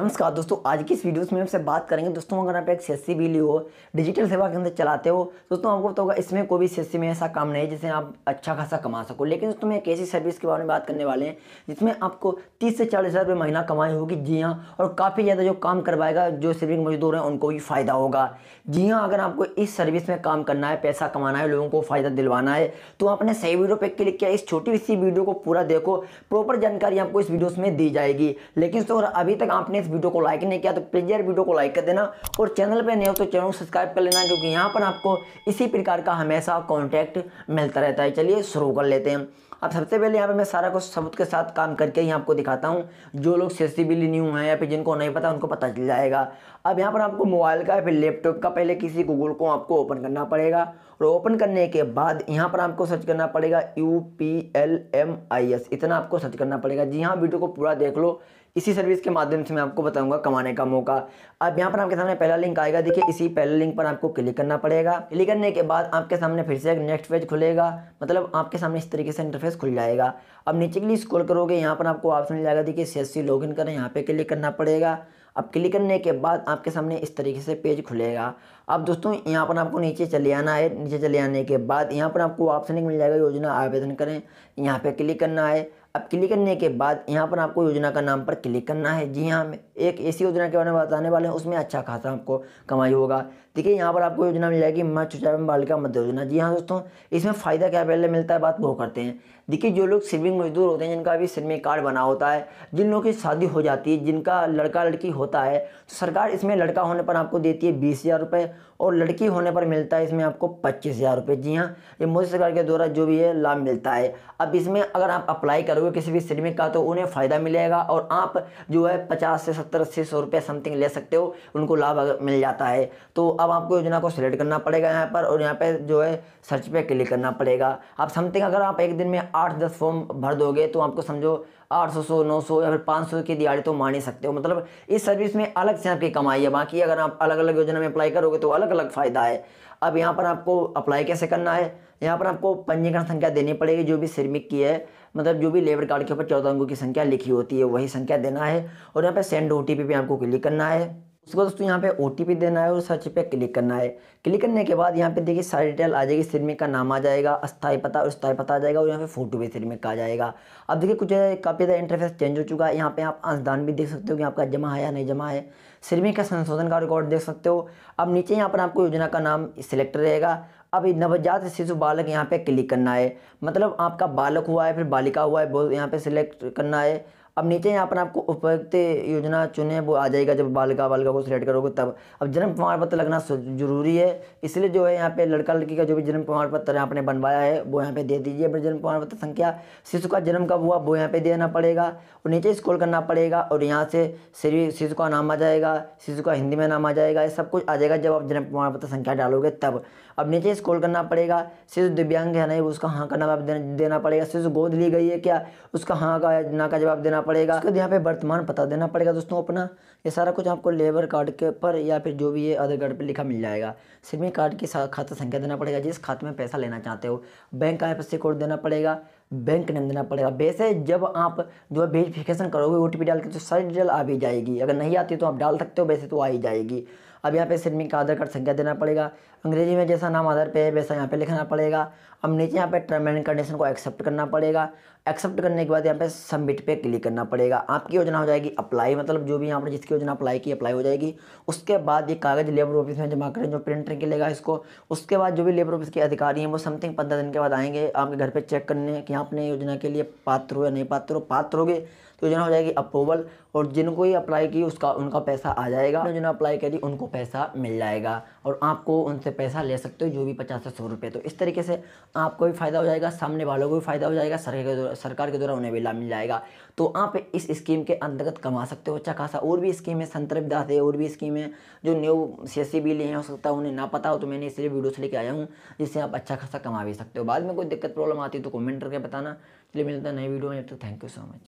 नमस्कार दोस्तों आज की इस वीडियो में हमसे बात करेंगे दोस्तों अगर आप एक सी भी हो डिजिटल सेवा के अंदर चलाते हो दोस्तों आपको पता होगा इसमें कोई भी सी में ऐसा काम नहीं है जिसे आप अच्छा खासा कमा सको लेकिन दोस्तों में एक ऐसी सर्विस के बारे में बात करने वाले हैं जिसमें आपको तीस से चालीस हज़ार महीना कमाई होगी जी हाँ और काफ़ी ज़्यादा जो काम करवाएगा जो सिविंग मजदूर हैं उनको भी फ़ायदा होगा जी हाँ अगर आपको इस सर्विस में काम करना है पैसा कमाना है लोगों को फ़ायदा दिलवाना है तो आपने सही वीडियो पर क्लिक किया इस छोटी सी वीडियो को पूरा देखो प्रॉपर जानकारी आपको इस वीडियोज़ में दी जाएगी लेकिन दोस्तों अभी तक आपने वीडियो को लाइक नहीं किया तो प्लीज़ यार वीडियो को लाइक कर देना और चैनल पर नहीं हो तो चैनल को सब्सक्राइब कर लेना क्योंकि यहाँ पर आपको इसी प्रकार का हमेशा कॉन्टैक्ट मिलता रहता है चलिए शुरू कर लेते हैं अब सबसे पहले यहाँ पे मैं सारा कुछ सबूत के साथ काम करके ही आपको दिखाता हूँ जो लोग सेसिबिली न्यू हैं या फिर जिनको नहीं पता उनको पता चल जाएगा अब यहाँ पर आपको मोबाइल का या फिर लैपटॉप का पहले किसी गूगल को आपको ओपन करना पड़ेगा और ओपन करने के बाद यहाँ पर आपको सर्च करना पड़ेगा U P L M I S इतना आपको सर्च करना पड़ेगा जी हाँ वीडियो को पूरा देख लो इसी सर्विस के माध्यम से मैं आपको बताऊंगा कमाने का मौका अब यहाँ पर आपके सामने पहला लिंक आएगा देखिए इसी पहले लिंक पर आपको क्लिक करना पड़ेगा क्लिक करने के बाद आपके सामने फिर से एक नेक्स्ट पेज खुलेगा मतलब आपके सामने इस तरीके से इंटरफेस इंटरफेस खुल जाएगा अब नीचे के लिए स्क्रॉल करोगे यहाँ पर आपको ऑप्शन मिल जाएगा देखिए सी इन करें यहाँ पर क्लिक करना पड़ेगा अब क्लिक करने के बाद आपके सामने इस तरीके से पेज खुलेगा अब दोस्तों यहाँ पर आपको नीचे चले आना है नीचे चले आने के बाद यहाँ पर आपको ऑप्शन मिल जाएगा योजना आवेदन करें यहाँ पर क्लिक करना है अब क्लिक करने के बाद यहाँ पर आपको योजना का नाम पर क्लिक करना है जी हाँ हमें एक ऐसी योजना के बारे में बताने वाले हैं उसमें अच्छा खासा आपको कमाई होगा देखिए यहाँ पर आपको योजना मिल जाएगी मैं चुचा बालिका मध्य योजना जी हाँ दोस्तों इसमें फ़ायदा क्या पहले मिलता है बात वो करते हैं देखिए जो लोग सिविंग मजदूर होते हैं जिनका अभी सिविंग कार्ड बना होता है जिन लोगों की शादी हो जाती है जिनका लड़का लड़की होता है तो सरकार इसमें लड़का होने पर आपको देती है बीस हज़ार रुपये और लड़की होने पर मिलता है इसमें आपको पच्चीस हज़ार रुपये जी हाँ ये मोदी सरकार के द्वारा जो भी है लाभ मिलता है अब इसमें अगर आप अप्लाई करो करोगे किसी भी श्रेणी का तो उन्हें फ़ायदा मिलेगा और आप जो है पचास से सत्तर अस्सी सौ रुपये समथिंग ले सकते हो उनको लाभ मिल जाता है तो अब आपको योजना को सिलेक्ट करना पड़ेगा यहाँ पर और यहाँ पर जो है सर्च पे क्लिक करना पड़ेगा आप समथिंग अगर आप एक दिन में आठ दस फॉर्म भर दोगे तो आपको समझो आठ सौ सौ नौ सौ या फिर पाँच सौ की दिहाड़ी तो मान ही सकते हो मतलब इस सर्विस में अलग से आपकी कमाई है बाकी अगर आप अलग अलग योजना में अप्लाई करोगे तो अलग अलग फ़ायदा है अब यहाँ पर आपको अप्लाई कैसे करना है यहाँ पर आपको पंजीकरण संख्या देनी पड़ेगी जो भी श्रमिक की है मतलब जो भी लेबर कार्ड के ऊपर चौदह अंकों की संख्या लिखी होती है वही संख्या देना है और यहाँ पर सेंड ओ टी भी आपको क्लिक करना है उसको दोस्तों यहाँ पे ओ देना है और सर्च पे क्लिक करना है क्लिक करने के बाद यहाँ पे देखिए सारी डिटेल आ जाएगी सिरमिक का नाम आ जाएगा अस्थाई पता और स्थाई पता आ जाएगा और यहाँ पे फोटो भी सिरमिक का आ जाएगा अब देखिए कुछ काफ़ी ज़्यादा इंटरफेस चेंज हो चुका है यहाँ पे आप अंशदान भी देख सकते हो कि आपका जमा है या नहीं जमा है सिरमिक का संशोधन का रिकॉर्ड देख सकते हो अब नीचे यहाँ पर आपको योजना का नाम सिलेक्ट रहेगा अब नवजात शिशु बालक यहाँ पे क्लिक करना है मतलब आपका बालक हुआ है फिर बालिका हुआ है यहाँ पे सिलेक्ट करना है अब नीचे यहाँ पर आपको उपयुक्त योजना चुने वो आ जाएगा जब बालिका बालिका को सिलेक्ट करोगे तब अब जन्म प्रमाण पत्र लगना जरूरी है इसलिए जो है यहाँ पे लड़का लड़की का जो भी जन्म प्रमाण पत्र आपने बनवाया है वो यहाँ पे दे दीजिए अपने जन्म प्रमाण पत्र संख्या शिशु का जन्म कब हुआ वो यहाँ पे देना पड़ेगा और नीचे स्क्रॉल करना पड़ेगा और यहाँ से श्री शिशु का नाम आ जाएगा शिशु का हिंदी में नाम आ जाएगा ये सब कुछ आ जाएगा जब आप जन्म प्रमाण पत्र संख्या डालोगे तब अब नीचे स्क्रॉल करना पड़ेगा शिशु दिव्यांग है नहीं उसका हाँ का जवाब देना पड़ेगा शिशु गोद ली गई है क्या उसका हाँ का ना का जवाब देना देना पड़ेगा उसके बाद यहाँ पे वर्तमान पता देना पड़ेगा दोस्तों अपना ये सारा कुछ आपको लेबर कार्ड के पर या फिर जो भी ये आधार कार्ड पे लिखा मिल जाएगा सिमी कार्ड की खाता संख्या देना पड़ेगा जिस खाते में पैसा लेना चाहते हो बैंक का एफ कोड देना पड़ेगा बैंक नेम देना पड़ेगा वैसे जब आप जो है वेरिफिकेशन करोगे ओ टी डाल के तो सारी डिटेल आ भी जाएगी अगर नहीं आती तो आप डाल सकते हो वैसे तो आ ही जाएगी अब यहाँ पे सिरमिक का आधार कार्ड संख्या देना पड़ेगा अंग्रेजी में जैसा नाम आधार पे है वैसा यहाँ पे लिखना पड़ेगा अब नीचे यहाँ पे टर्म एंड कंडीशन को एक्सेप्ट करना पड़ेगा एक्सेप्ट करने के बाद यहाँ पे सबमिट पे क्लिक करना पड़ेगा आपकी योजना हो जाएगी अप्लाई मतलब जो भी यहाँ पर जिसकी योजना अप्लाई की अप्लाई हो जाएगी उसके बाद ये कागज़ लेबर ऑफिस में जमा करें जो प्रिंटर के लेगा इसको उसके बाद जो भी लेबर ऑफिस के अधिकारी हैं वो समथिंग पंद्रह दिन के बाद आएंगे आपके घर पर चेक करने कि आपने योजना के लिए पात्र हो या नहीं पात्र हो पात्र हो तो योजना हो जाएगी अप्रूवल और जिनको ही अप्लाई की उसका उनका पैसा आ जाएगा और जिन्होंने अप्लाई करी उनको पैसा मिल जाएगा और आपको उनसे पैसा ले सकते हो जो भी पचास से सौ रुपये तो इस तरीके से आपको भी फ़ायदा हो जाएगा सामने वालों को भी फ़ायदा हो जाएगा सरकार सरकार के द्वारा उन्हें भी लाभ मिल जाएगा तो आप इस स्कीम के अंतर्गत कमा सकते हो अच्छा खासा और भी स्कीम है संतरप दास है और भी स्कीम है जो न्यू सी एस बिल हैं हो सकता है उन्हें ना पता हो तो मैंने इसलिए वीडियो से लेकर आया हूँ जिससे आप अच्छा खासा कमा भी सकते हो बाद में कोई दिक्कत प्रॉब्लम आती है तो कमेंट करके बताना चलिए मिलता है नई वीडियो में तो थैंक यू सो मच